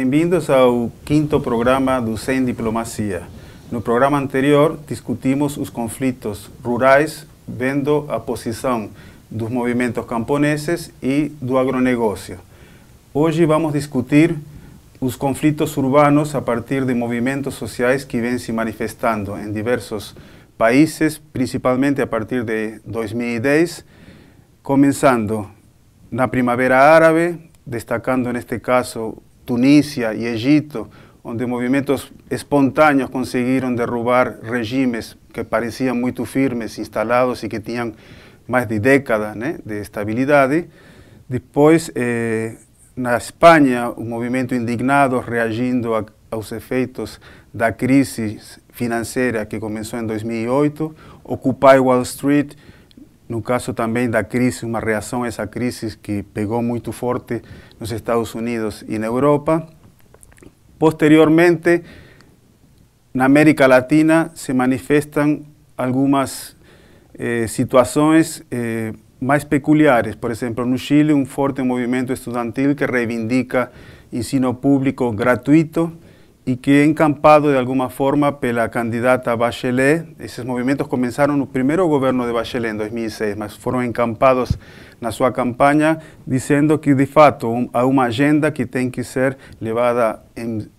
Bem-vindos ao quinto programa do Sem Diplomacia. No programa anterior, discutimos os conflitos rurais, vendo a posição dos movimentos camponeses e do agronegócio. Hoje vamos discutir os conflitos urbanos a partir de movimentos sociais que vêm se manifestando em diversos países, principalmente a partir de 2010, começando na Primavera Árabe, destacando neste caso Tunísia e Egito, onde movimentos espontâneos conseguiram derrubar regimes que pareciam muito firmes, instalados e que tinham mais de década né, de estabilidade. Depois, eh, na Espanha, um movimento indignado reagindo a, aos efeitos da crise financeira que começou em 2008, Occupy Wall Street, no caso também da crise, uma reação a essa crise que pegou muito forte nos Estados Unidos e na Europa. Posteriormente, na América Latina se manifestam algumas eh, situações eh, mais peculiares. Por exemplo, no Chile, um forte movimento estudantil que reivindica ensino público gratuito e que é encampado de alguma forma pela candidata Bachelet. Esses movimentos começaram no primeiro governo de Bachelet, em 2006, mas foram encampados na sua campanha, dizendo que, de fato, há uma agenda que tem que ser levada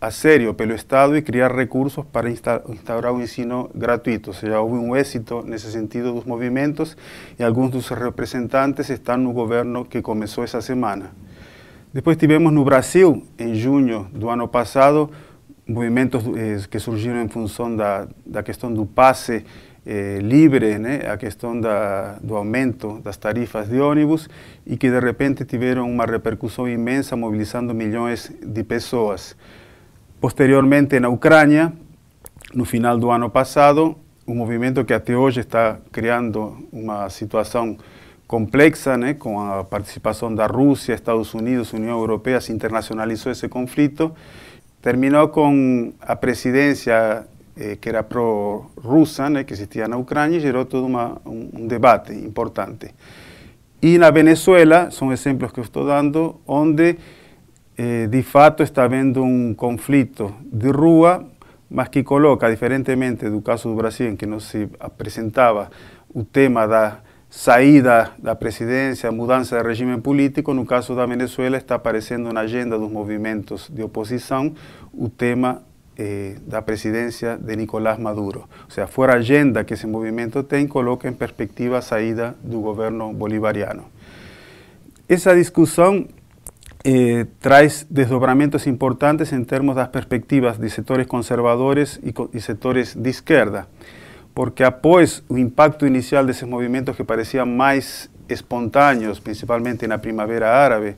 a sério pelo Estado e criar recursos para instaurar o ensino gratuito. Ou seja, houve um êxito nesse sentido dos movimentos e alguns dos representantes estão no governo que começou essa semana. Depois tivemos no Brasil, em junho do ano passado, movimentos eh, que surgiram em função da, da questão do passe eh, livre, né, a questão da, do aumento das tarifas de ônibus e que de repente tiveram uma repercussão imensa, mobilizando milhões de pessoas. Posteriormente, na Ucrânia, no final do ano passado, um movimento que até hoje está criando uma situação complexa, né, com a participação da Rússia, Estados Unidos, União Europeia, se internacionalizou esse conflito. terminó con la presidencia eh, que era pro-rusa, que existía en Ucrania, y generó todo un debate importante. Y la Venezuela, son ejemplos que estoy dando, donde eh, de facto está habiendo un conflicto de rúa, más que coloca, diferentemente del caso de Brasil, en que no se presentaba el tema da saída la presidencia, mudanza de régimen político, en no caso de Venezuela está en una agenda los movimientos de oposición el tema eh, de la presidencia de Nicolás Maduro. O sea, fuera agenda que ese movimiento tem, coloca en perspectiva la saída del gobierno bolivariano. Esa discusión eh, trae desdobramientos importantes importantes términos de las perspectivas de sectores conservadores y sectores de izquierda. porque após o impacto inicial desses movimentos que pareciam mais espontâneos, principalmente na Primavera Árabe,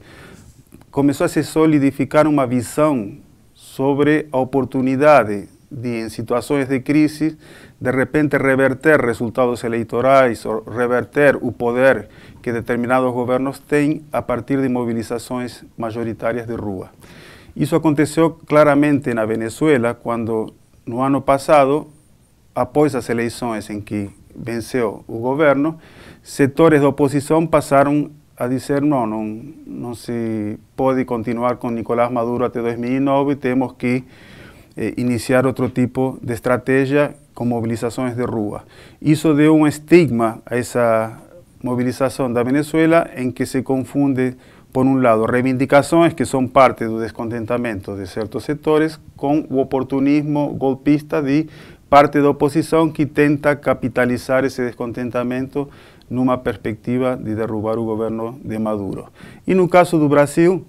começou a se solidificar uma visão sobre a oportunidade de, em situações de crise, de repente reverter resultados eleitorais ou reverter o poder que determinados governos têm a partir de mobilizações majoritárias de rua. Isso aconteceu claramente na Venezuela, quando no ano passado após as eleições em que venceu o governo, setores da oposição passaram a dizer não, não, não se pode continuar com Nicolás Maduro até 2009, temos que eh, iniciar outro tipo de estratégia com mobilizações de rua. Isso deu um estigma a essa mobilização da Venezuela em que se confunde, por um lado, reivindicações que são parte do descontentamento de certos setores com o oportunismo golpista de parte da oposição que tenta capitalizar esse descontentamento numa perspectiva de derrubar o governo de Maduro. E no caso do Brasil,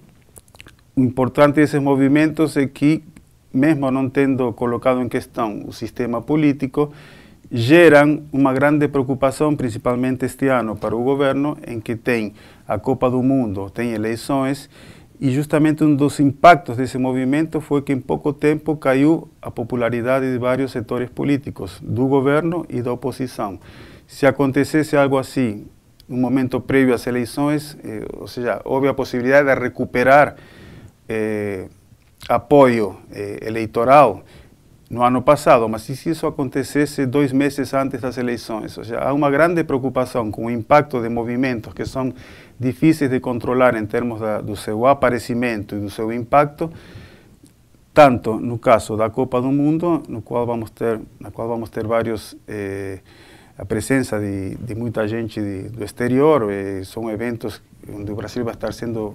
o importante desses movimentos é que, mesmo não tendo colocado em questão o sistema político, geram uma grande preocupação, principalmente este ano, para o governo, em que tem a Copa do Mundo, tem eleições e justamente um dos impactos desse movimento foi que em pouco tempo caiu a popularidade de vários setores políticos, do governo e da oposição. Se acontecesse algo assim, no momento prévio às eleições, eh, ou seja, houve a possibilidade de recuperar eh, apoio eh, eleitoral no ano passado, mas e se isso acontecesse dois meses antes das eleições? Ou seja, há uma grande preocupação com o impacto de movimentos que são difíceis de controlar em termos da, do seu aparecimento e do seu impacto, tanto no caso da Copa do Mundo, no qual vamos ter, na qual vamos ter vários eh, a presença de, de muita gente de, do exterior, eh, são eventos onde o Brasil vai estar sendo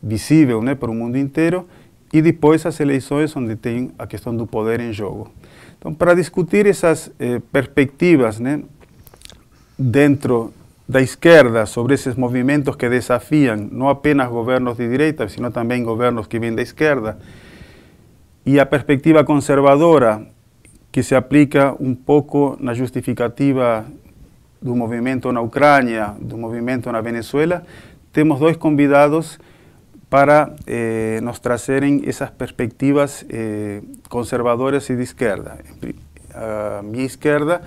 visível né, para o mundo inteiro, e depois as eleições onde tem a questão do poder em jogo. Então, para discutir essas eh, perspectivas né, dentro da izquierda sobre esos movimientos que desafían no apenas gobiernos de derecha sino también gobiernos que vienen de izquierda, y a perspectiva conservadora que se aplica un poco la justificativa do movimento Ucrania, Ucrânia, movimiento movimiento en Venezuela, tenemos dos convidados para eh, nos en esas perspectivas eh, conservadoras y de izquierda. A izquierda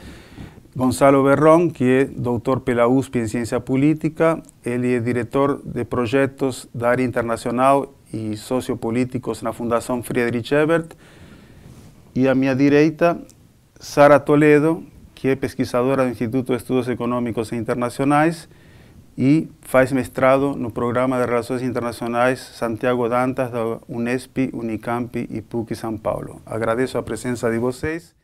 Gonzalo Berrón, que é doutor pela USP em Ciência Política, ele é diretor de projetos da área internacional e sociopolíticos na Fundação Friedrich Ebert. E à minha direita, Sara Toledo, que é pesquisadora do Instituto de Estudos Econômicos Internacionais e faz mestrado no Programa de Relações Internacionais Santiago Dantas da Unesp, Unicamp e PUC São Paulo. Agradeço a presença de vocês.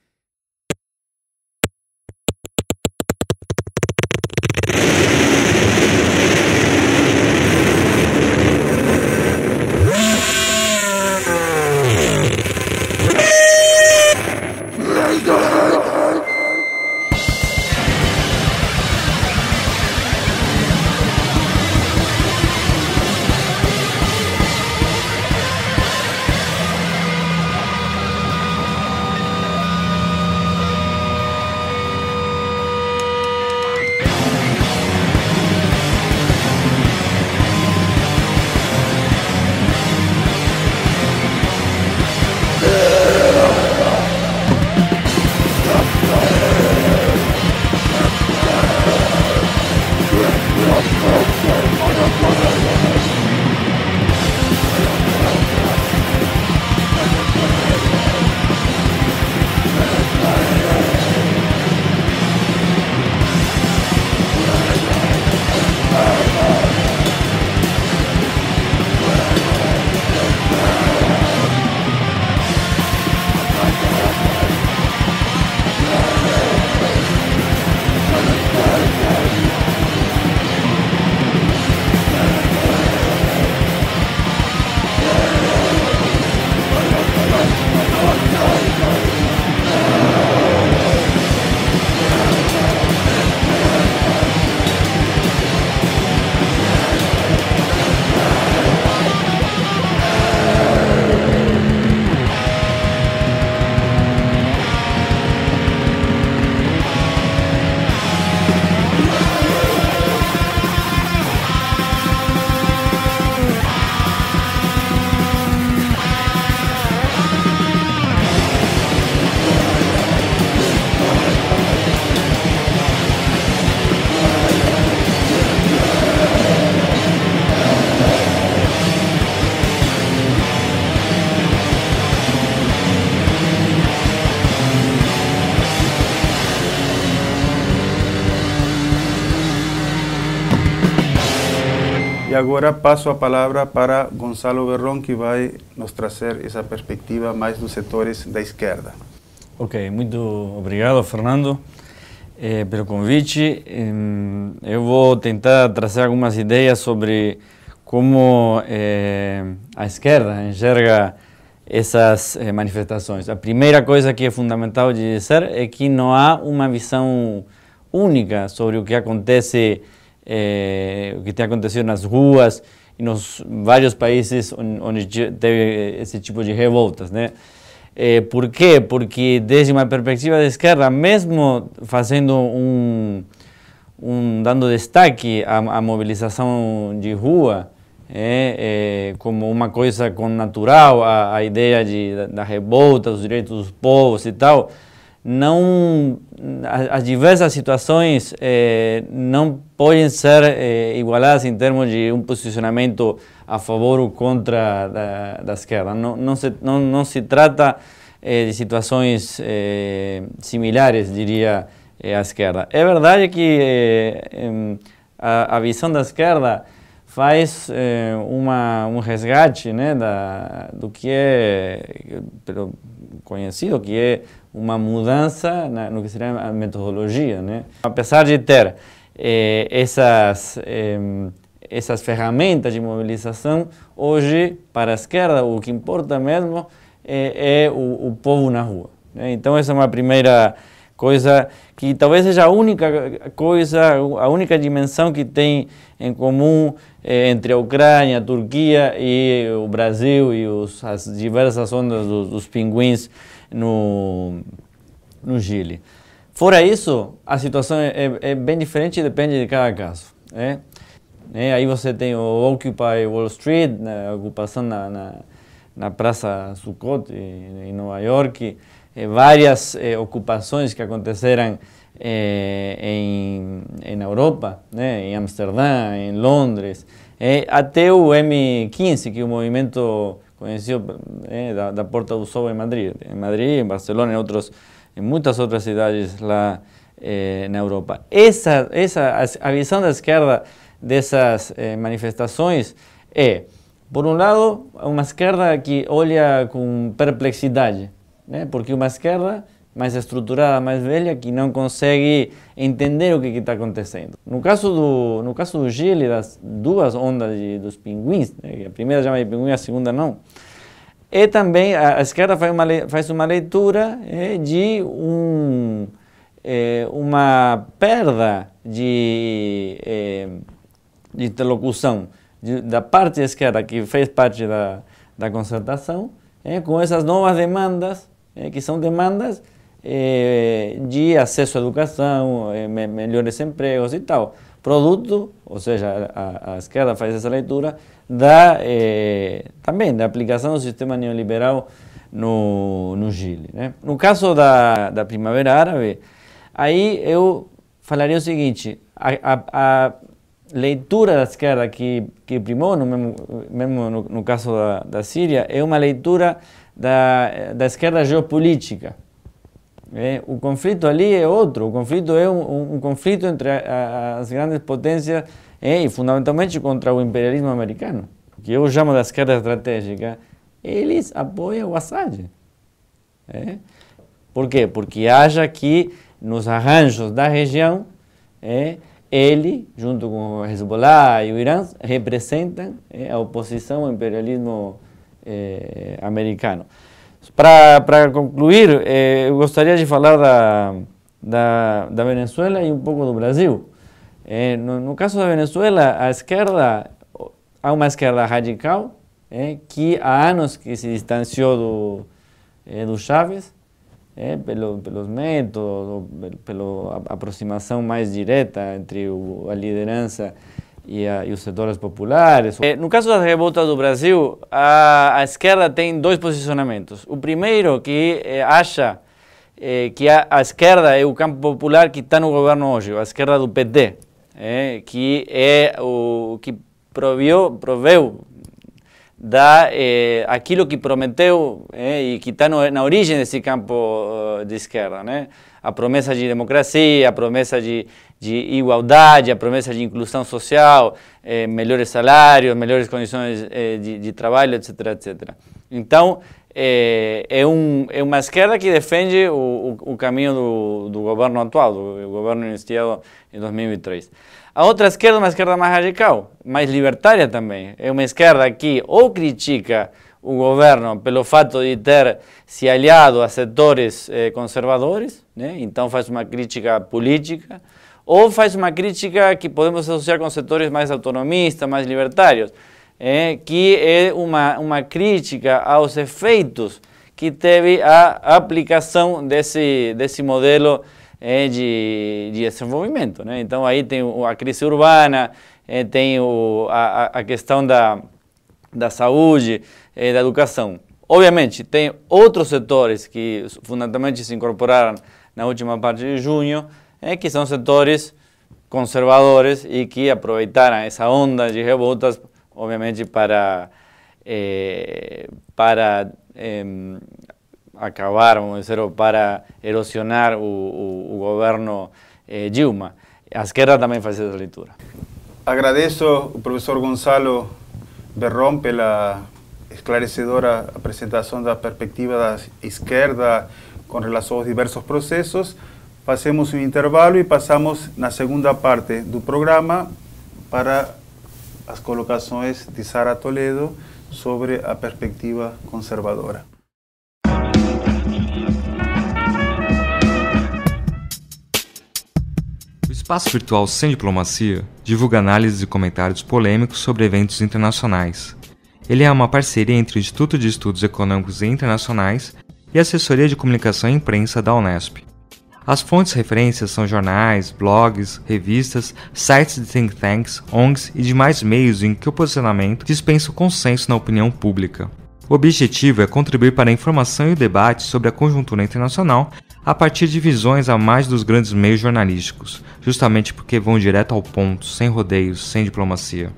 E agora passo a palavra para Gonzalo Berrón, que vai nos trazer essa perspectiva mais dos setores da esquerda. Ok, muito obrigado, Fernando, eh, pelo convite. eu vou tentar trazer algumas ideias sobre como eh, a esquerda enxerga essas eh, manifestações. A primeira coisa que é fundamental de dizer é que não há uma visão única sobre o que acontece eh, o que tem acontecido nas ruas e nos vários países onde teve esse tipo de revoltas, né? por quê? Porque desde uma perspectiva de esquerda, mesmo fazendo um, um dando destaque à, à mobilização de rua é, é, como uma coisa com natural, a, a ideia de, da, da revolta, dos direitos dos povos e tal, não as diversas situações eh, não podem ser eh, igualadas em termos de um posicionamento a favor ou contra da, da esquerda. Não, não, se, não, não se trata eh, de situações similares, diria, à esquerda. É verdade que a, a, visão da esquerda faz uma, um resgate né, da, do que é, pelo, conhecido, que é uma mudança na, no que seria a metodologia. Né? Apesar de ter eh, essas, eh, essas ferramentas de mobilização, hoje, para a esquerda, o que importa mesmo é, é o, o povo na rua. Né? Então, essa é uma primeira coisa que talvez seja a única coisa, a única dimensão que tem em comum eh, entre a Ucrânia, a Turquia e o Brasil e os, as diversas ondas dos, dos pinguins no, no Chile. Fora isso, a situação é, é, é bem diferente e depende de cada caso. Né? né? Aí você tem o Occupy Wall Street, né? a ocupação na, na, na Praça Sukkot, em, em Nova York, Eh, varias eh, ocupaciones que eh, en Europa, eh, en Ámsterdam, en Londres, até o M15, que un movimiento movimiento conocido da, da, Porta do Sol Madrid, en Madrid, en Barcelona, y en muchas otras otras cidades lá Europa. esa visión a izquierda de esas dessas manifestaciones es, por un lado, una izquierda que olha con perplexidad, né? porque é uma esquerda mais estruturada, mais velha, que não consegue entender o que está acontecendo. No caso do no caso do Chile, das duas ondas de, dos pinguins, né? a primeira chama de pinguim, a segunda não, E também, a, a esquerda faz uma, faz uma leitura é, de um, é, uma perda de, é, de interlocução de, da parte esquerda, que fez parte da, da concertação, com essas novas demandas eh, que são demandas eh, de acesso à educação, eh, me melhores empregos e tal. Produto, ou seja, a, a esquerda faz essa leitura, da, também da aplicação do sistema neoliberal no, no Chile. Né? No caso da, da Primavera Árabe, aí eu falaria o seguinte, a, a, a leitura da esquerda que, que primou, no mesmo, mesmo no, no caso da, da Síria, é uma leitura da, da esquerda geopolítica. É, o conflito ali é outro, o conflito é um, um conflito entre a, a, as grandes potências é, e fundamentalmente contra o imperialismo americano, que eu chamo da esquerda estratégica, eles apoiam o Assad. É. Por quê? Porque haja que nos arranjos da região, é, ele, junto com o Hezbollah e o Irã, representam a oposição ao imperialismo eh, americano. Para concluir, eh, eu gostaria de falar da, da, da, Venezuela e um pouco do Brasil. Eh, no, no, caso da Venezuela, a esquerda, há uma esquerda radical, eh, que há anos que se distanciou do, eh, do Chávez, é, pelo, pelos métodos, pela aproximação mais direta entre o, a liderança e, a, e, os setores populares. Eh, no caso das revoltas do Brasil, a, a esquerda tem dois posicionamentos. O primeiro que é, acha é, que a, a, esquerda é o campo popular que está no governo hoje, a esquerda do PT, é, que é o que proviu, proveu da aquilo que prometeu e que está na origem desse campo de esquerda, né? a promessa de democracia, a promessa de, de igualdade, a promessa de inclusão social, eh, melhores salários, melhores condições eh, de, de, trabalho, etc, etc. Então, eh, é, um, é uma esquerda que defende o, o, o caminho do, do, governo atual, do governo iniciado em 2003. A outra esquerda é uma esquerda mais radical, mais libertária também. É uma esquerda que ou critica un governo, pelo fato de ter se aliado a setores eh, conservadores, né? então faz uma crítica política, ou faz uma crítica que podemos associar com setores mais autonomistas, mais libertários, eh, que é uma, uma crítica aos efeitos que teve a aplicação desse, desse modelo eh, de, desenvolvimento. Né? Então aí tem a crise urbana, eh, tem o, a, a questão da, da saúde, eh, da educação. Obviamente, tem outros setores que fundamentalmente se incorporaram na última parte de junho, eh, que são setores conservadores e que aproveitaram essa onda de revoltas, obviamente, para, eh, para acabar, vamos dizer, ou para erosionar o, o, o governo eh, Dilma. A esquerda também faz essa leitura. Agradeço ao professor Gonçalo Berrom pela esclarecedora apresentação da perspectiva da esquerda com relação aos diversos processos. Passemos um intervalo e passamos na segunda parte do programa para as colocações de Sara Toledo sobre a perspectiva conservadora. O espaço virtual Sem Diplomacia divulga análises e comentários polêmicos sobre eventos internacionais ele é uma parceria entre o Instituto de Estudos Econômicos e Internacionais e a Assessoria de Comunicação e Imprensa da Unesp. As fontes referências são jornais, blogs, revistas, sites de think tanks, ONGs e demais meios em que o posicionamento dispensa o consenso na opinião pública. O objetivo é contribuir para a informação e o debate sobre a conjuntura internacional a partir de visões a mais dos grandes meios jornalísticos, justamente porque vão direto ao ponto, sem rodeios, sem diplomacia.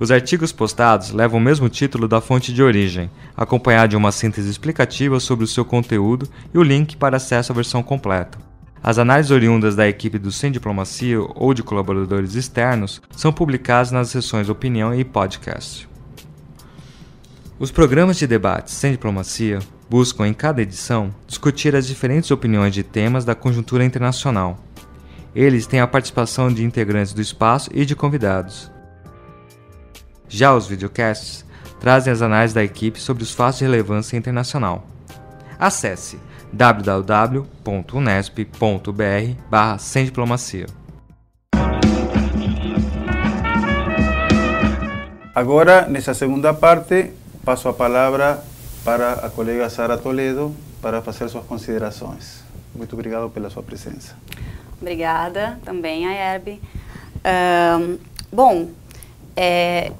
Os artigos postados levam o mesmo título da fonte de origem, acompanhado de uma síntese explicativa sobre o seu conteúdo e o link para acesso à versão completa. As análises oriundas da equipe do Sem Diplomacia ou de colaboradores externos são publicadas nas seções Opinião e Podcast. Os programas de debate Sem Diplomacia buscam, em cada edição, discutir as diferentes opiniões de temas da conjuntura internacional. Eles têm a participação de integrantes do espaço e de convidados. Já os videocasts trazem as análises da equipe sobre os fatos de relevância internacional. Acesse www.unesp.br barra sem diplomacia. Agora, nessa segunda parte, passo a palavra para a colega Sara Toledo para fazer suas considerações. Muito obrigado pela sua presença. Obrigada também, a Herb. Um, bom, é,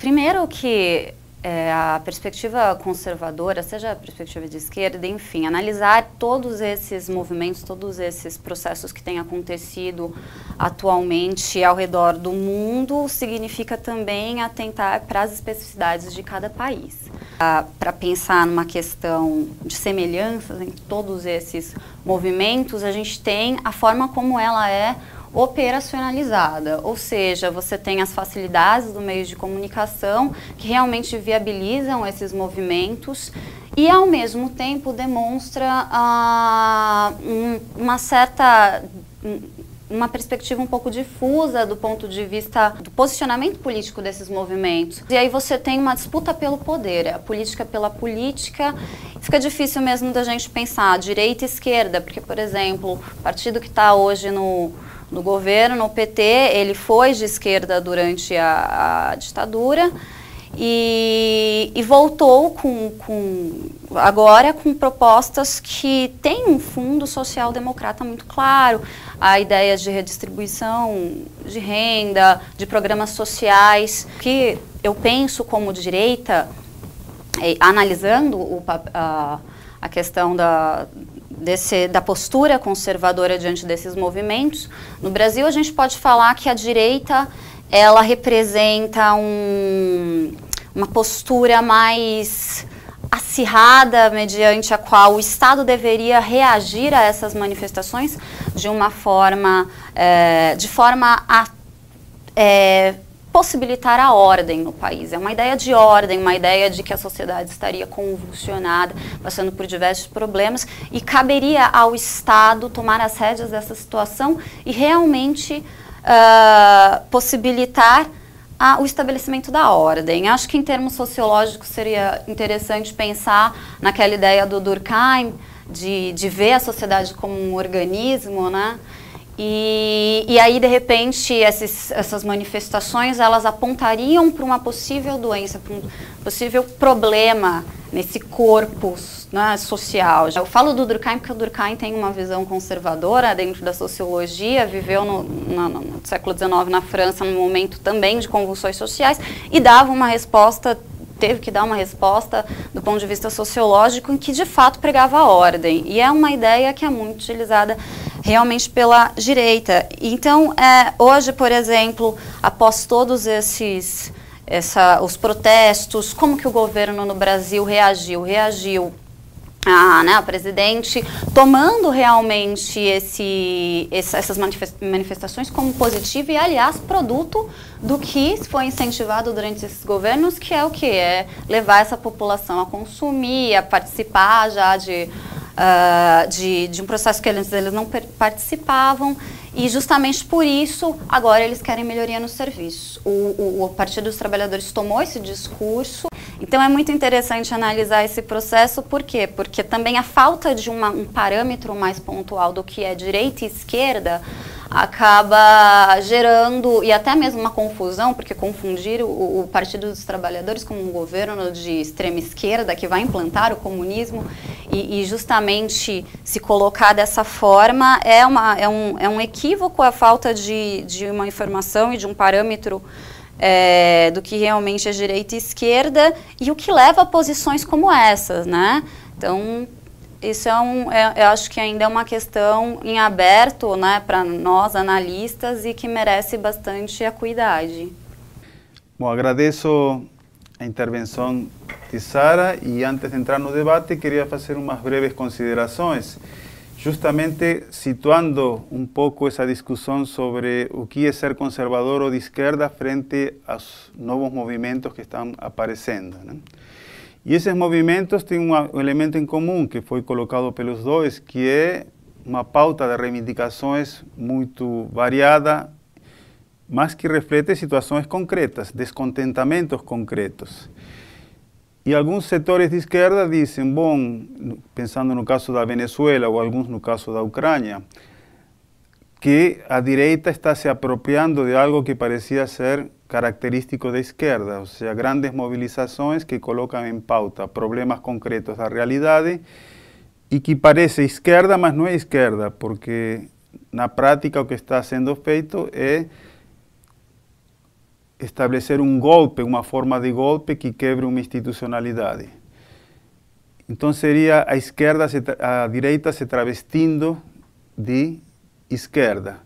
Primeiro que é, a perspectiva conservadora, seja a perspectiva de esquerda, enfim, analisar todos esses movimentos, todos esses processos que têm acontecido atualmente ao redor do mundo, significa também atentar para as especificidades de cada país. Ah, para pensar numa questão de semelhanças entre todos esses movimentos, a gente tem a forma como ela é operacionalizada, ou seja, você tem as facilidades do meio de comunicação que realmente viabilizam esses movimentos e ao mesmo tempo demonstra ah, um, uma certa uma perspectiva um pouco difusa do ponto de vista do posicionamento político desses movimentos. E aí você tem uma disputa pelo poder, a política pela política. Fica difícil mesmo da gente pensar direita e esquerda, porque, por exemplo, o partido que está hoje no, no governo, no PT. Ele foi de esquerda durante a, a ditadura e, e voltou com, com, agora com propostas que têm um fundo social-democrata muito claro, a ideia de redistribuição de renda, de programas sociais, que eu penso como direita, analisando o, a, a questão da, desse, da postura conservadora diante desses movimentos. No Brasil, a gente pode falar que a direita ela representa um, uma postura mais acirrada mediante a qual o Estado deveria reagir a essas manifestações de uma forma, é, de forma a, é, possibilitar a ordem no país. É uma ideia de ordem, uma ideia de que a sociedade estaria convulsionada, passando por diversos problemas, e caberia ao Estado tomar as rédeas dessa situação e realmente uh, possibilitar a, o estabelecimento da ordem. Acho que em termos sociológicos seria interessante pensar naquela ideia do Durkheim, de, de ver a sociedade como um organismo, né? E, e aí, de repente, esses, essas manifestações, elas apontariam para uma possível doença, para um possível problema nesse corpo né, social. Eu falo do Durkheim porque o Durkheim tem uma visão conservadora dentro da sociologia, viveu no, no, no século XIX na França, num momento também de convulsões sociais, e dava uma resposta teve que dar uma resposta do ponto de vista sociológico em que de fato pregava a ordem. E é uma ideia que é muito utilizada realmente pela direita. Então, é, hoje, por exemplo, após todos esses essa, os protestos, como que o governo no Brasil reagiu? Reagiu a, né, a presidente tomando realmente esse, esse, essas manifestações como positivo e, aliás, produto do que foi incentivado durante esses governos, que é o que? É levar essa população a consumir, a participar já de uh, de, de um processo que eles, eles não participavam. E justamente por isso, agora eles querem melhoria no serviço. O, o, o, Partido dos Trabalhadores tomou esse discurso. Então é muito interessante analisar esse processo, por quê? Porque também a falta de uma, um parâmetro mais pontual do que é direita e esquerda acaba gerando, e até mesmo uma confusão, porque confundir o, o Partido dos Trabalhadores com um governo de extrema esquerda que vai implantar o comunismo e, e, justamente se colocar dessa forma é, uma, é, um, é um equívoco a falta de, de uma informação e de um parâmetro é, do que realmente é direita e esquerda e o que leva a posições como essas, né? Então, isso é um, é, eu acho que ainda é uma questão em aberto, né, para nós analistas e que merece bastante acuidade. Bom, agradeço a intervenção de Sara e antes de entrar no debate queria fazer umas breves considerações, justamente situando um pouco essa discussão sobre o que é ser conservador ou de esquerda frente aos novos movimentos que estão aparecendo. Né? E esses movimentos têm um elemento em comum que foi colocado pelos dois, que é uma pauta de reivindicações muito variada, mas que reflete situações concretas, descontentamentos concretos. E alguns setores de esquerda dizem, bom, pensando no caso da Venezuela ou alguns no caso da Ucrânia, que a direita está se apropriando de algo que parecia ser característico da esquerda, ou seja, grandes mobilizações que colocam em pauta problemas concretos da realidade e que parece esquerda, mas não é esquerda, porque na prática o que está sendo feito é estabelecer um golpe, uma forma de golpe que quebre uma institucionalidade. Então seria a esquerda, a direita se travestindo de esquerda.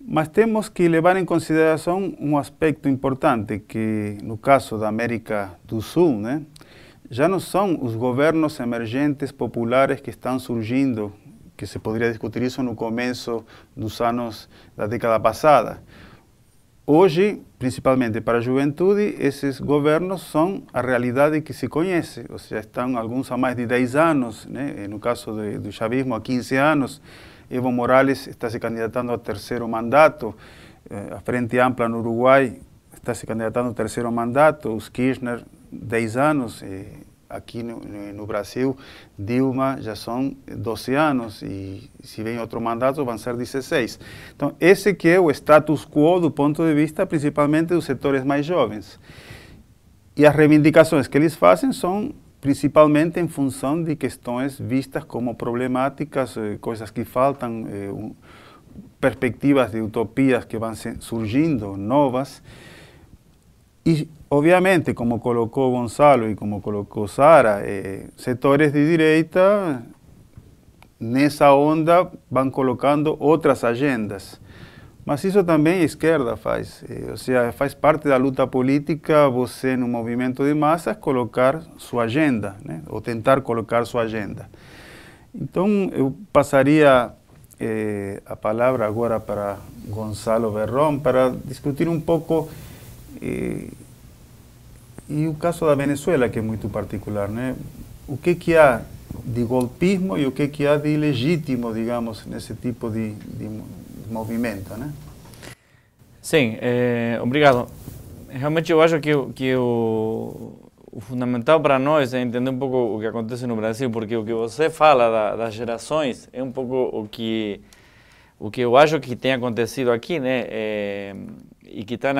Mas temos que levar em consideração um aspecto importante, que no caso da América do Sul, né, já não são os governos emergentes populares que estão surgindo, que se poderia discutir isso no começo dos anos da década passada, Hoje, principalmente para a juventude, esses governos são a realidade que se conhece, ou seja, estão alguns há mais de 10 anos, né? no caso de, do chavismo, há 15 anos. Evo Morales está se candidatando ao terceiro mandato, eh, a Frente Ampla no Uruguai está se candidatando ao terceiro mandato, os Kirchner, 10 anos, eh, aqui no, no, Brasil, Dilma já são 12 anos e se vem outro mandato vão ser 16. Então esse que é o status quo do ponto de vista principalmente dos setores mais jovens. E as reivindicações que eles fazem são principalmente em função de questões vistas como problemáticas, eh, coisas que faltam, eh, perspectivas de utopias que vão surgindo, novas. E Obviamente, como colocou Gonçalo e como colocou Sara, eh, setores de direita nessa onda vão colocando outras agendas. Mas isso também a esquerda faz, eh, ou seja, faz parte da luta política você, no movimento de massas, colocar sua agenda, né? ¿eh? ou tentar colocar sua agenda. Então, eu passaria eh, a palavra agora para Gonçalo Berrón para discutir um pouco eh, e o caso da Venezuela, que é muito particular, né? O que que há de golpismo e o que que há de ilegítimo, digamos, nesse tipo de, de movimento, né? Sim, é, obrigado. Realmente eu acho que, que o, o fundamental para nós é entender um pouco o que acontece no Brasil, porque o que você fala da, das gerações é um pouco o que o que eu acho que tem acontecido aqui, né? É, e que está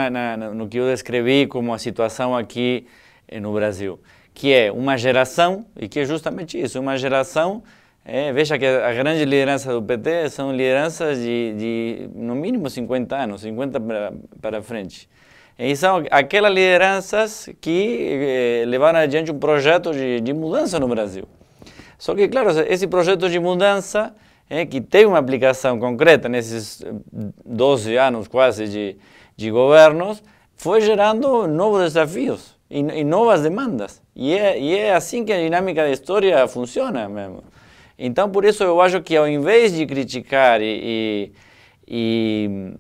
no que eu descrevi como a situação aqui eh, no Brasil, que é uma geração, e que é justamente isso, uma geração, é, veja que a grande liderança do PT são lideranças de, de no mínimo 50 anos, 50 para, para frente. E são aquelas lideranças que é, levaram adiante um projeto de, de mudança no Brasil. Só que, claro, esse projeto de mudança é, que tem uma aplicação concreta nesses 12 anos quase de, de governos, foi gerando novos desafios e, e novas demandas. E é, e é assim que a dinâmica da história funciona mesmo. Então, por isso, eu acho que ao invés de criticar e, e,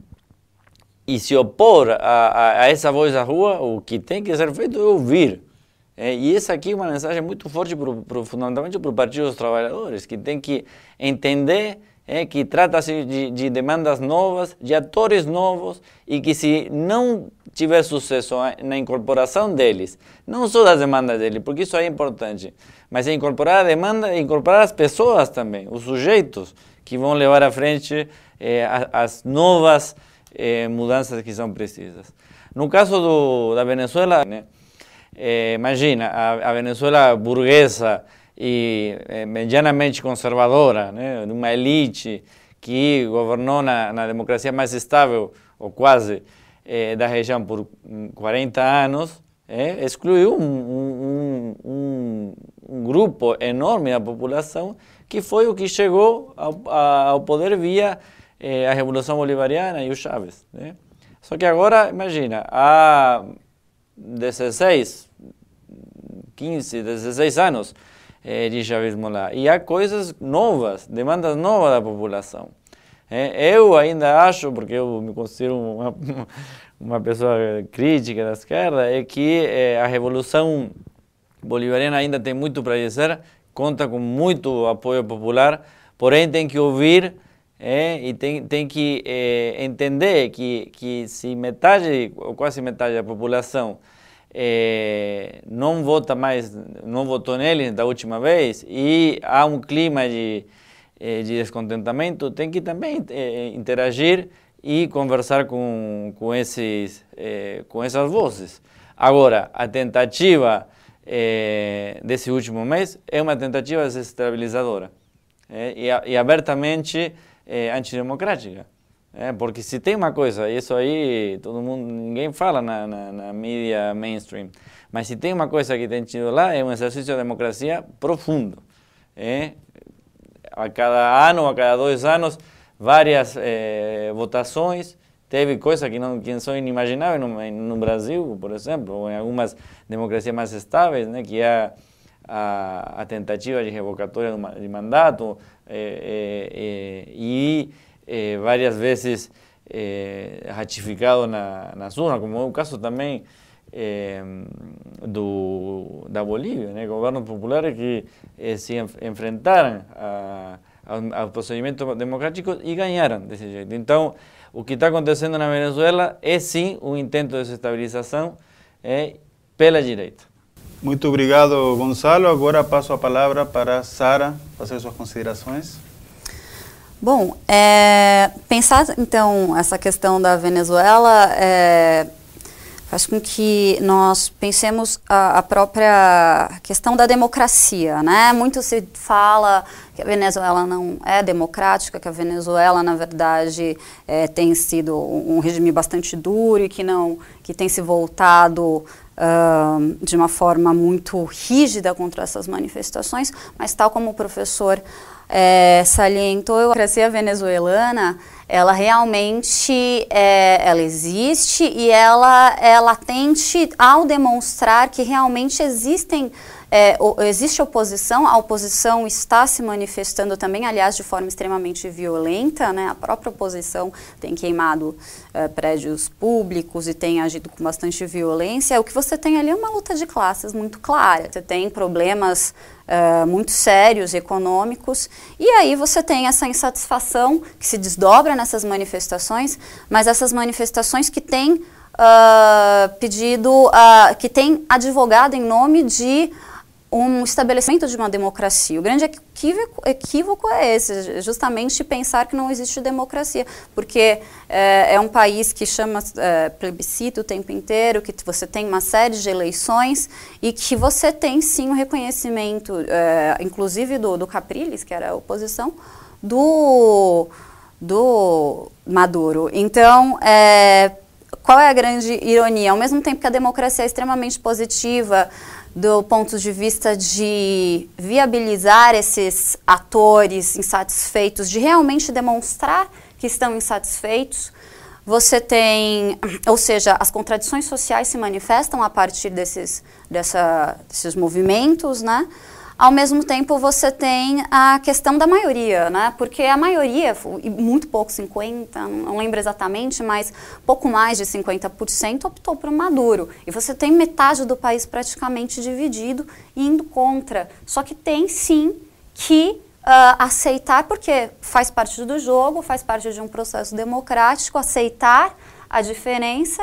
e se opor a, a, a, essa voz da rua, o que tem que ser feito é ouvir. É, e essa aqui é uma mensagem muito forte, pro, pro, fundamentalmente para o Partido dos Trabalhadores, que tem que entender é, que trata-se de, de, demandas novas, de atores novos e que se não tiver sucesso na incorporação deles, não só das demandas deles, porque isso é importante, mas é incorporar a demanda, incorporar as pessoas também, os sujeitos que vão levar à frente eh, as novas eh, mudanças que são precisas. No caso do, da Venezuela, né, eh, imagina, a, a Venezuela burguesa, e eh, medianamente conservadora, né, de uma elite que governou na, na democracia mais estável, ou quase, eh, da região por 40 mm, anos, eh, excluiu um, um, um, um, grupo enorme da população que foi o que chegou ao, ao poder via eh, a Revolução Bolivariana e o Chávez. Né? Só que agora, imagina, há 16, 15, 16 anos, é, de chavismo lá. E há coisas novas, demandas novas da população. É, eu ainda acho, porque eu me considero uma, uma pessoa crítica da esquerda, é que é, a revolução bolivariana ainda tem muito para dizer, conta com muito apoio popular, porém tem que ouvir é, e tem, tem que é, entender que, que se metade ou quase metade da população é, não vota mais, não votou nele da última vez e há um clima de, é, de descontentamento, tem que também é, interagir e conversar com, com, esses, é, com essas vozes. Agora, a tentativa é, desse último mês é uma tentativa desestabilizadora é, e, e abertamente antidemocrática. É, porque se tem uma coisa, isso aí todo mundo, ninguém fala na, na, na mídia mainstream, mas se tem uma coisa que tem tido lá é um exercício de democracia profundo. É, a cada ano, a cada dois anos, várias é, votações, teve coisas que não quem são inimagináveis no, no Brasil, por exemplo, ou em algumas democracias mais estáveis, né, que é a, a tentativa de revocatória de mandato é, e eh, várias vezes eh, ratificado na, nas como é o caso também eh, do, da Bolívia, né? governos populares que eh, se enf enfrentaram a, aos procedimentos democráticos e ganharam desse jeito. Então, o que está acontecendo na Venezuela é sim um intento de desestabilização eh, pela direita. Muito obrigado, Gonçalo. Agora passo a palavra para Sara fazer suas considerações. Bom, é, pensar então essa questão da Venezuela é, faz com que nós pensemos a, a, própria questão da democracia, né? Muito se fala que a Venezuela não é democrática, que a Venezuela na verdade é, tem sido um regime bastante duro e que não, que tem se voltado Uh, de uma forma muito rígida contra essas manifestações, mas tal como o professor é, salientou a democracia venezuelana, ela realmente é, ela existe e ela é latente ao demonstrar que realmente existem é, existe oposição, a oposição está se manifestando também, aliás, de forma extremamente violenta, né? A própria oposição tem queimado é, prédios públicos e tem agido com bastante violência. O que você tem ali é uma luta de classes muito clara. Você tem problemas uh, muito sérios, econômicos, e aí você tem essa insatisfação que se desdobra nessas manifestações, mas essas manifestações que têm uh, pedido, uh, que têm advogado em nome de um estabelecimento de uma democracia. O grande equívoco é esse, justamente pensar que não existe democracia, porque é, é um país que chama é, plebiscito o tempo inteiro, que você tem uma série de eleições e que você tem sim o um reconhecimento, é, inclusive do, do Capriles, que era a oposição, do, do Maduro. Então, qual é a grande ironia? Ao mesmo tempo que a democracia é extremamente positiva, do ponto de vista de viabilizar esses atores insatisfeitos, de realmente demonstrar que estão insatisfeitos. Você tem, ou seja, as contradições sociais se manifestam a partir desses, dessa, desses movimentos, né? Ao mesmo tempo, você tem a questão da maioria, né? Porque a maioria, muito pouco, 50, não lembro exatamente, mas pouco mais de 50% optou por Maduro. E você tem metade do país praticamente dividido indo contra. Só que tem sim que Uh, aceitar, porque faz parte do jogo, faz parte de um processo democrático, aceitar a diferença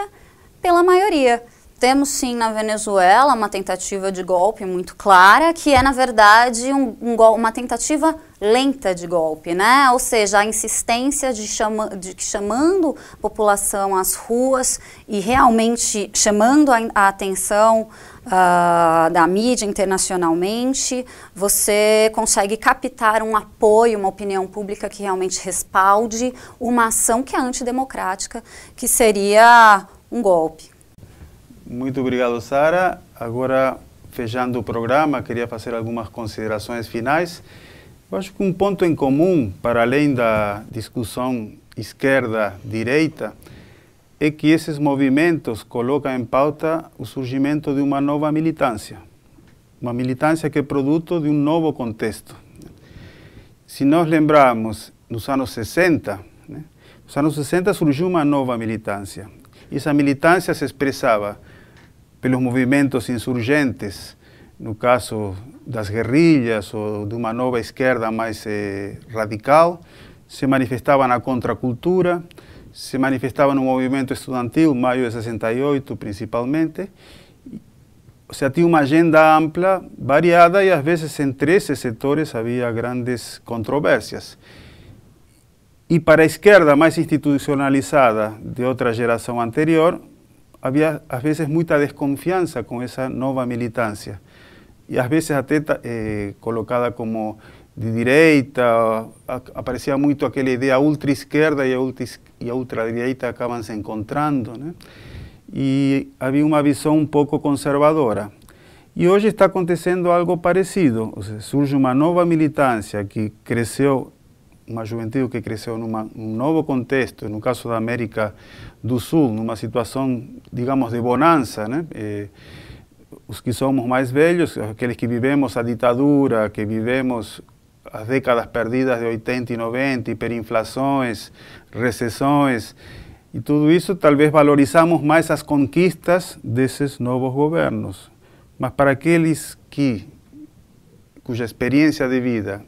pela maioria. Temos sim na Venezuela uma tentativa de golpe muito clara, que é na verdade um, um uma tentativa lenta de golpe, né? Ou seja, a insistência de, chama, de chamando a população às ruas e realmente chamando a, a atenção uh, da mídia internacionalmente, você consegue captar um apoio, uma opinião pública que realmente respalde uma ação que é antidemocrática, que seria um golpe. Muito obrigado, Sara. Agora, fechando o programa, queria fazer algumas considerações finais. Eu acho que um ponto em comum, para além da discussão esquerda-direita, é que esses movimentos colocam em pauta o surgimento de uma nova militância, uma militância que é produto de um novo contexto. Se nós lembrarmos nos anos 60, né, nos anos 60 surgiu uma nova militância. Essa militância se expressava pelos movimentos insurgentes, no caso das guerrilhas ou de uma nova esquerda mais eh, radical, se manifestava na contracultura, se manifestava no movimento estudantil, maio de 68 principalmente, ou seja, tinha uma agenda ampla, variada e às vezes entre esses setores havia grandes controvérsias. E para a esquerda mais institucionalizada de outra geração anterior, había a veces muita desconfianza con esa nova militancia y a veces até eh, colocada como de direita, aparecia muito aquela ideia ultra-esquerda e a, ultra e a acabam se encontrando, E havia uma visão um pouco conservadora. E hoje está acontecendo algo parecido, surge uma nova militância que cresceu uma juventude que cresceu num novo contexto, no caso da América do Sul, numa situação, digamos, de bonança, né? Eh, os que somos mais velhos, aqueles que vivemos a ditadura, que vivemos as décadas perdidas de 80 e 90, hiperinflações, recessões, e tudo isso talvez valorizamos mais as conquistas desses novos governos. Mas para aqueles que, cuja experiência de vida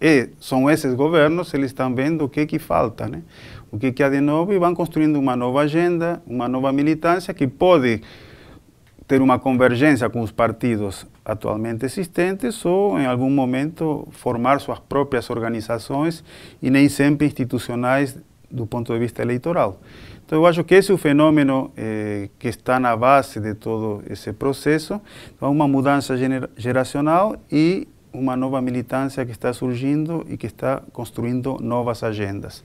e são esses governos, eles estão vendo o que que falta, né? O que que há de novo e vão construindo uma nova agenda, uma nova militância que pode ter uma convergência com os partidos atualmente existentes ou, em algum momento, formar suas próprias organizações e nem sempre institucionais do ponto de vista eleitoral. Então, eu acho que esse é o fenômeno eh, que está na base de todo esse processo. Então, uma mudança geracional e uma nova militância que está surgindo e que está construindo novas agendas.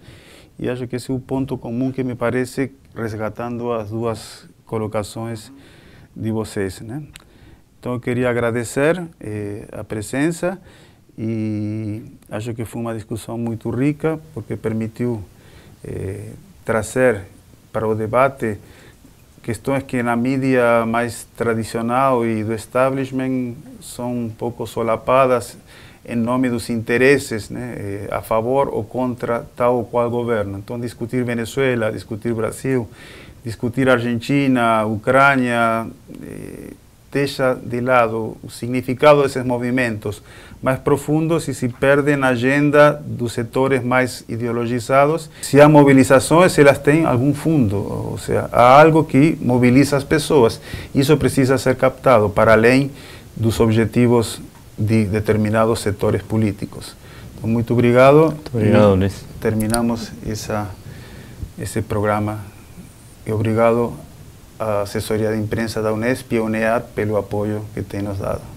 E acho que esse é o ponto comum que me parece, resgatando as duas colocações de vocês. Né? Então, eu queria agradecer eh, a presença e acho que foi uma discussão muito rica, porque permitiu eh, trazer para o debate questões é que na mídia mais tradicional e do establishment são um pouco solapadas em nome dos interesses né, eh, a favor ou contra tal ou qual governo. Então, discutir Venezuela, discutir Brasil, discutir Argentina, Ucrânia, eh, deixa de lado o significado desses movimentos mais profundos e se perde na agenda dos setores mais ideologizados. Se há mobilizações, elas têm algum fundo, ou seja, há algo que mobiliza as pessoas. Isso precisa ser captado para além dos objetivos de determinados setores políticos. Então, muito obrigado. Muito obrigado, Luiz. Terminamos essa, esse programa. E obrigado a assessoria de imprensa da Unesp e a UNEAD pelo apoio que tem nos dado.